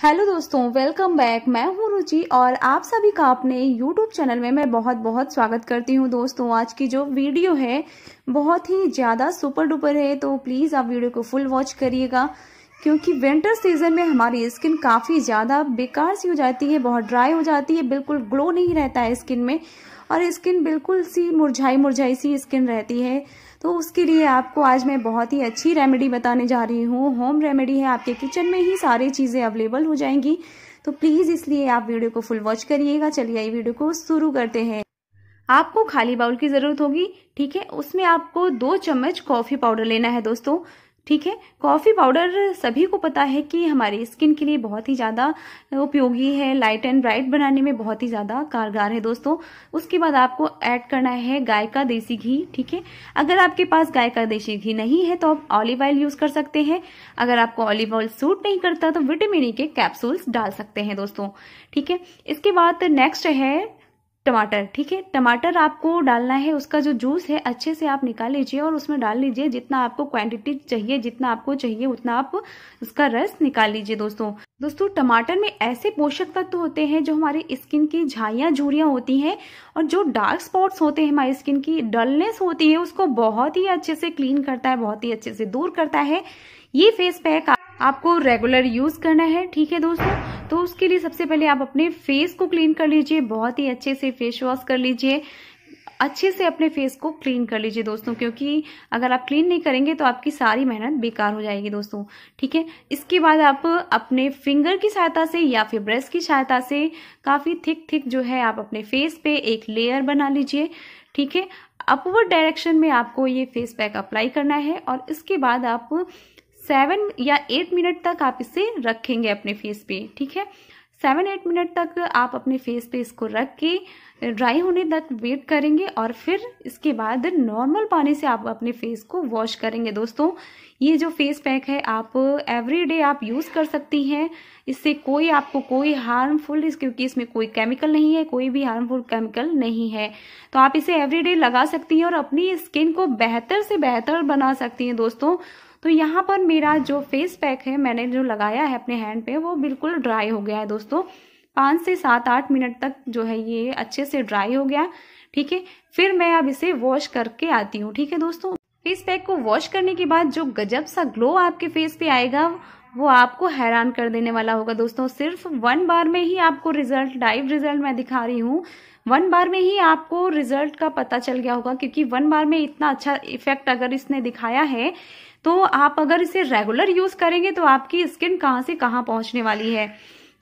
hello दोस्तों welcome back मैं हूं रुचि और आप सभी का अपने यूट्यूब चैनल में मैं बहुत बहुत स्वागत करती हूं दोस्तों आज की जो वीडियो है बहुत ही ज़्यादा सुपर डुपर है तो प्लीज़ आप वीडियो को फुल वॉच करिएगा क्योंकि विंटर सीजन में हमारी स्किन काफ़ी ज़्यादा बेकार सी हो जाती है बहुत ड्राई हो जाती है बिल्कुल ग्लो नहीं रहता है स्किन में और स्किन बिल्कुल सी मुरझाई मुरझाई सी स्किन रहती है तो उसके लिए आपको आज मैं बहुत ही अच्छी रेमेडी बताने जा रही हूँ होम रेमेडी है आपके किचन में ही सारी चीज़ें अवेलेबल हो जाएंगी तो प्लीज़ इसलिए आप वीडियो को फुल वॉच करिएगा चलिए आई वीडियो को शुरू करते हैं आपको खाली बाउल की ज़रूरत होगी ठीक है उसमें आपको दो चम्मच कॉफ़ी पाउडर लेना है दोस्तों ठीक है कॉफ़ी पाउडर सभी को पता है कि हमारी स्किन के लिए बहुत ही ज़्यादा उपयोगी है लाइट एंड ब्राइट बनाने में बहुत ही ज़्यादा कारगर है दोस्तों उसके बाद आपको ऐड करना है गाय का देसी घी ठीक है अगर आपके पास गाय का देसी घी नहीं है तो आप ऑलिव ऑयल यूज़ कर सकते हैं अगर आपको ऑलिव ऑयल सूट नहीं करता तो विटामिन ई e के कैप्सूल्स डाल सकते हैं दोस्तों ठीक है इसके बाद नेक्स्ट है टमाटर ठीक है टमाटर आपको डालना है उसका जो जूस है अच्छे से आप निकाल लीजिए और उसमें डाल लीजिए जितना आपको क्वांटिटी चाहिए जितना आपको चाहिए उतना आप उसका रस निकाल लीजिए दोस्तों दोस्तों टमाटर में ऐसे पोषक तत्व होते हैं जो हमारे स्किन की झाइयाँ झुरियां होती हैं और जो डार्क स्पॉट्स होते हैं हमारी स्किन की डलनेस होती है उसको बहुत ही अच्छे से क्लीन करता है बहुत ही अच्छे से दूर करता है ये फेस पैक आपको रेगुलर यूज़ करना है ठीक है दोस्तों तो उसके लिए सबसे पहले आप अपने फेस को क्लीन कर लीजिए बहुत ही अच्छे से फेस वॉश कर लीजिए अच्छे से अपने फेस को क्लीन कर लीजिए दोस्तों क्योंकि अगर आप क्लीन नहीं करेंगे तो आपकी सारी मेहनत बेकार हो जाएगी दोस्तों ठीक है इसके बाद आप अपने फिंगर की सहायता से या फिर ब्रश की सहायता से काफ़ी थिक थिक जो है आप अपने फेस पे एक लेयर बना लीजिए ठीक है अपवर्ड डायरेक्शन में आपको ये फेस पैक अप्लाई करना है और इसके बाद आप सेवन या एट मिनट तक आप इसे रखेंगे अपने फेस पे ठीक है सेवन एट मिनट तक आप अपने फेस पे इसको रख के ड्राई होने तक वेट करेंगे और फिर इसके बाद नॉर्मल पानी से आप अपने फेस को वॉश करेंगे दोस्तों ये जो फेस पैक है आप एवरीडे आप यूज़ कर सकती हैं इससे कोई आपको कोई हार्मफुल इस क्योंकि इसमें कोई केमिकल नहीं है कोई भी हार्मफुल केमिकल नहीं है तो आप इसे एवरीडे लगा सकती हैं और अपनी स्किन को बेहतर से बेहतर बना सकती हैं दोस्तों तो यहाँ पर मेरा जो फेस पैक है मैंने जो लगाया है अपने हैंड पे वो बिल्कुल ड्राई हो गया है दोस्तों पाँच से सात आठ मिनट तक जो है ये अच्छे से ड्राई हो गया ठीक है फिर मैं अब इसे वॉश करके आती हूँ ठीक है दोस्तों फेस पैक को वॉश करने के बाद जो गजब सा ग्लो आपके फेस पे आएगा वो आपको हैरान कर देने वाला होगा दोस्तों सिर्फ वन बार में ही आपको रिजल्ट लाइव रिजल्ट मैं दिखा रही हूँ वन बार में ही आपको रिजल्ट का पता चल गया होगा क्योंकि वन बार में इतना अच्छा इफेक्ट अगर इसने दिखाया है तो आप अगर इसे रेगुलर यूज करेंगे तो आपकी स्किन कहाँ से कहाँ पहुंचने वाली है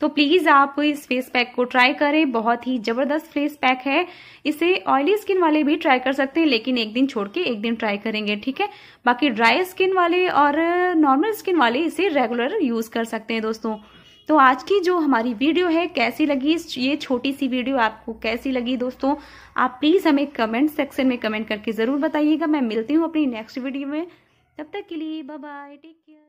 तो प्लीज आप इस फेस पैक को ट्राई करें बहुत ही जबरदस्त फेस पैक है इसे ऑयली स्किन वाले भी ट्राई कर सकते हैं लेकिन एक दिन छोड़ के एक दिन ट्राई करेंगे ठीक है बाकी ड्राई स्किन वाले और नॉर्मल स्किन वाले इसे रेगुलर यूज कर सकते हैं दोस्तों तो आज की जो हमारी वीडियो है कैसी लगी ये छोटी सी वीडियो आपको कैसी लगी दोस्तों आप प्लीज़ हमें कमेंट सेक्शन में कमेंट करके ज़रूर बताइएगा मैं मिलती हूँ अपनी नेक्स्ट वीडियो में तब तक के लिए बाय बाय टेक केयर